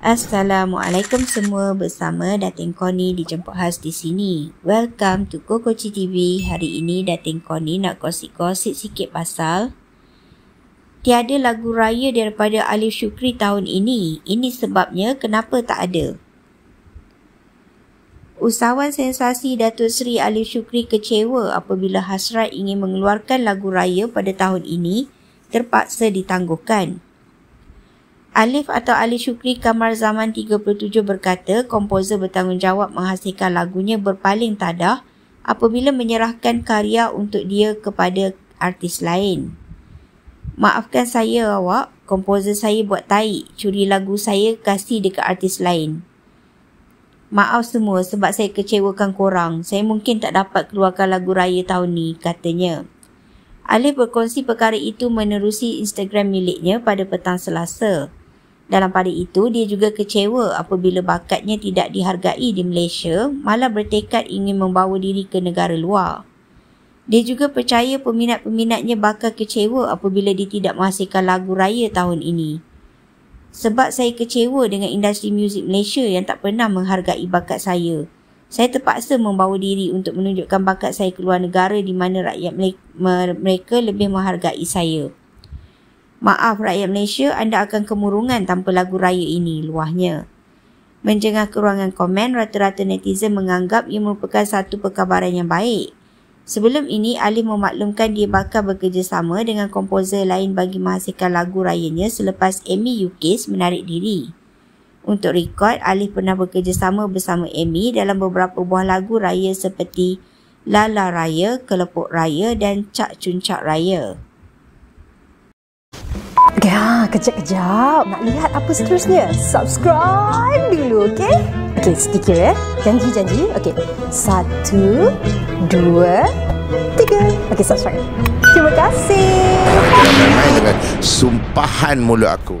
Assalamualaikum semua bersama Dating Koni di dijemput khas di sini. Welcome to Kokochi TV. Hari ini Dating Koni nak gosip-gosip sikit pasal tiada lagu raya daripada Alif Shukri tahun ini. Ini sebabnya kenapa tak ada. Usahawan sensasi Datuk Seri Alif Shukri kecewa apabila hasrat ingin mengeluarkan lagu raya pada tahun ini terpaksa ditangguhkan. Alif atau Ali Shukri Kamar Zaman 37 berkata komposer bertanggungjawab menghasilkan lagunya berpaling tadah apabila menyerahkan karya untuk dia kepada artis lain. Maafkan saya awak, komposer saya buat tai, curi lagu saya kasih dekat artis lain. Maaf semua sebab saya kecewakan korang. Saya mungkin tak dapat keluarkan lagu raya tahun ni, katanya. Alif berkongsi perkara itu menerusi Instagram miliknya pada petang selasa. Dalam pada itu, dia juga kecewa apabila bakatnya tidak dihargai di Malaysia, malah bertekad ingin membawa diri ke negara luar. Dia juga percaya peminat-peminatnya bakal kecewa apabila dia tidak menghasilkan lagu raya tahun ini. Sebab saya kecewa dengan industri muzik Malaysia yang tak pernah menghargai bakat saya. Saya terpaksa membawa diri untuk menunjukkan bakat saya ke luar negara di mana rakyat mereka lebih menghargai saya. Maaf rakyat Malaysia, anda akan kemurungan tanpa lagu raya ini, luahnya. Menjengah kerangan komen, rata-rata netizen menganggap ia merupakan satu perkabaran yang baik. Sebelum ini, Ali memaklumkan dia bakal bekerjasama dengan komposer lain bagi menghasilkan lagu rayanya selepas Amy Yukis menarik diri. Untuk rekod, Ali pernah bekerjasama bersama Amy dalam beberapa buah lagu raya seperti Lala Raya, Kelepuk Raya dan Cak Cuncak Raya. Ya, kejap-kejap. Nak lihat apa seterusnya? Subscribe dulu, okay? Okay, sedikit ya. Eh? Janji-janji. Okay. Satu, dua, tiga. Okey, subscribe. Terima kasih. Terima dengan sumpahan mulut aku.